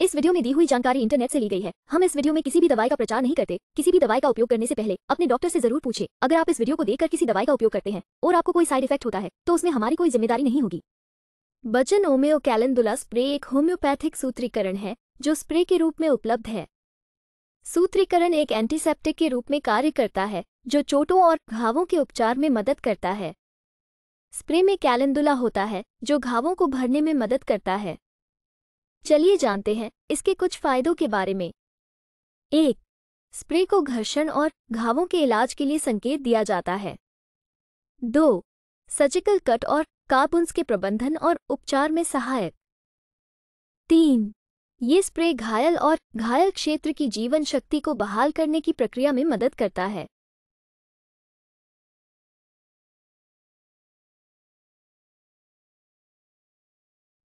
इस वीडियो में दी हुई जानकारी इंटरनेट से ली गई है हम इस वीडियो में किसी भी दवाई का प्रचार नहीं करते किसी भी दवाई का उपयोग करने से पहले अपने डॉक्टर से जरूर पूछे अगर आप इस वीडियो को देखकर किसी दवाई का उपयोग करते हैं और आपको कोई साइड इफेक्ट होता है तो उसमें हमारी कोई जिम्मेदारी नहीं होगी बचन ओमेओ कैलेंडुला स्प्रे एक होम्योपैथिक सूत्रीकरण है जो स्प्रे के रूप में उपलब्ध है सूत्रीकरण एक एंटीसेप्टिक के रूप में कार्य करता है जो चोटों और घावों के उपचार में मदद करता है स्प्रे में कैलेंडुला होता है जो घावों को भरने में मदद करता है चलिए जानते हैं इसके कुछ फायदों के बारे में एक स्प्रे को घर्षण और घावों के इलाज के लिए संकेत दिया जाता है दो सर्जिकल कट और कार्बुन्स के प्रबंधन और उपचार में सहायक तीन ये स्प्रे घायल और घायल क्षेत्र की जीवन शक्ति को बहाल करने की प्रक्रिया में मदद करता है